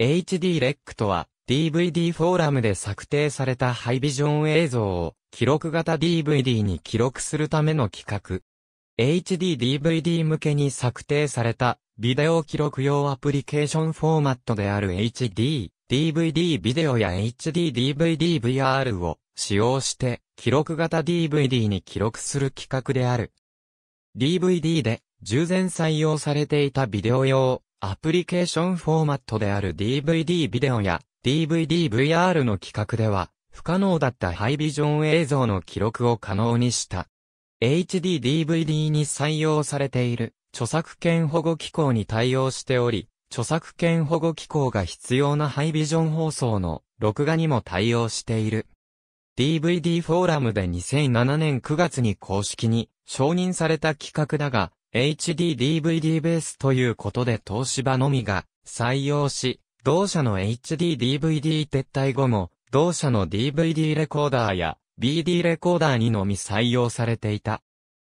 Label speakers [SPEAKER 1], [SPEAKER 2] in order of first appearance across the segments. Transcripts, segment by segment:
[SPEAKER 1] HDREC とは DVD フォーラムで策定されたハイビジョン映像を記録型 DVD に記録するための企画。HDDVD 向けに策定されたビデオ記録用アプリケーションフォーマットである HD、DVD ビデオや HDDVDVR を使用して記録型 DVD に記録する企画である。DVD で従前採用されていたビデオ用アプリケーションフォーマットである DVD ビデオや DVDVR の規格では不可能だったハイビジョン映像の記録を可能にした。HDDVD に採用されている著作権保護機構に対応しており、著作権保護機構が必要なハイビジョン放送の録画にも対応している。DVD フォーラムで2007年9月に公式に承認された企画だが、HDDVD ベースということで東芝のみが採用し、同社の HDDVD 撤退後も、同社の DVD レコーダーや BD レコーダーにのみ採用されていた。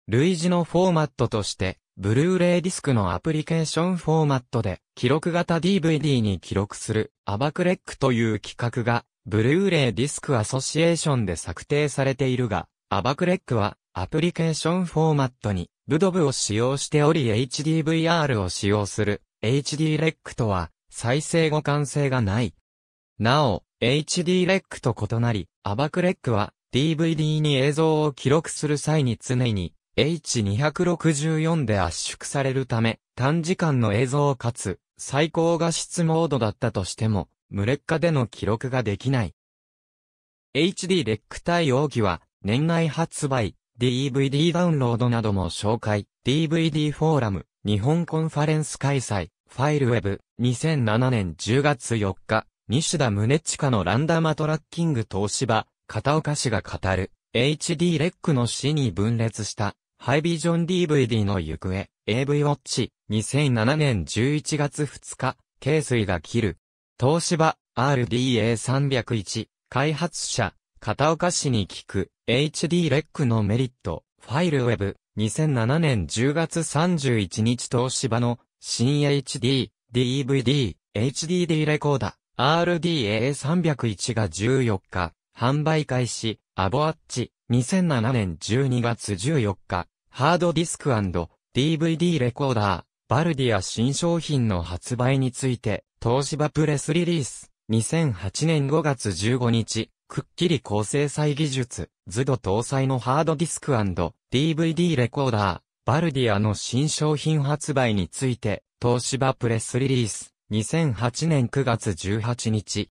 [SPEAKER 1] 類似のフォーマットとして、ブルーレイディスクのアプリケーションフォーマットで、記録型 DVD に記録する、アバクレックという規格が、ブルーレイディスクアソシエーションで策定されているが、アバクレックは、アプリケーションフォーマットに、ブドブを使用しており HDVR を使用する HDREC とは、再生互換性がない。なお、HDREC と異なり、アバクレックは DVD に映像を記録する際に常に H264 で圧縮されるため、短時間の映像かつ最高画質モードだったとしても、無劣化での記録ができない。HD レック対応機は年内発売、DVD ダウンロードなども紹介、DVD フォーラム、日本コンファレンス開催、ファイルウェブ、2007年10月4日、西田宗近のランダマトラッキング東芝、片岡氏が語る、HD レックの死に分裂した、ハイビジョン DVD の行方、AV ウォッチ、2007年11月2日、軽水が切る。東芝、RDA301、開発者、片岡氏に聞く。HDREC のメリット、ファイルウェブ、2007年10月31日東芝の、新 HD、DVD、HDD レコーダ、RDA301 が14日、販売開始、アボアッチ、2007年12月14日、ハードディスク &DVD レコーダー、バルディア新商品の発売について、東芝プレスリリース、2008年5月15日、くっきり高精細技術、図度搭載のハードディスク &DVD レコーダー、バルディアの新商品発売について、東芝プレスリリース、2008年9月18日。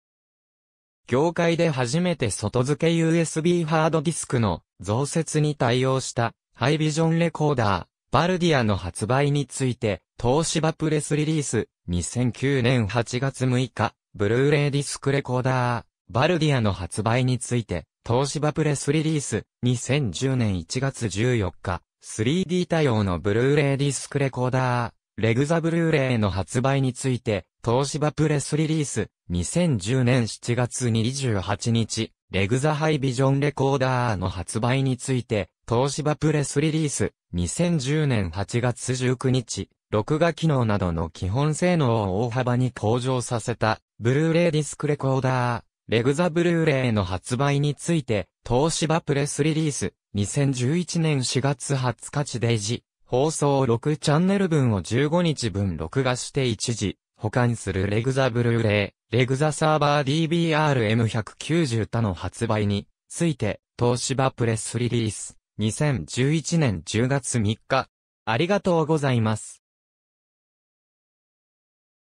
[SPEAKER 1] 業界で初めて外付け USB ハードディスクの増設に対応したハイビジョンレコーダー、バルディアの発売について、東芝プレスリリース、2009年8月6日、ブルーレイディスクレコーダー、バルディアの発売について、東芝プレスリリース、2010年1月14日、3D 対応のブルーレイディスクレコーダー、レグザブルーレイの発売について、東芝プレスリリース、2010年7月28日、レグザハイビジョンレコーダーの発売について、東芝プレスリリース、2010年8月19日、録画機能などの基本性能を大幅に向上させた、ブルーレイディスクレコーダー、レグザブルーレイの発売について、東芝プレスリリース、2011年4月20日地デイジ、放送6チャンネル分を15日分録画して一時、保管するレグザブルーレイ、レグザサーバー DBRM190 他の発売について、東芝プレスリリース、2011年10月3日。ありがとうございます。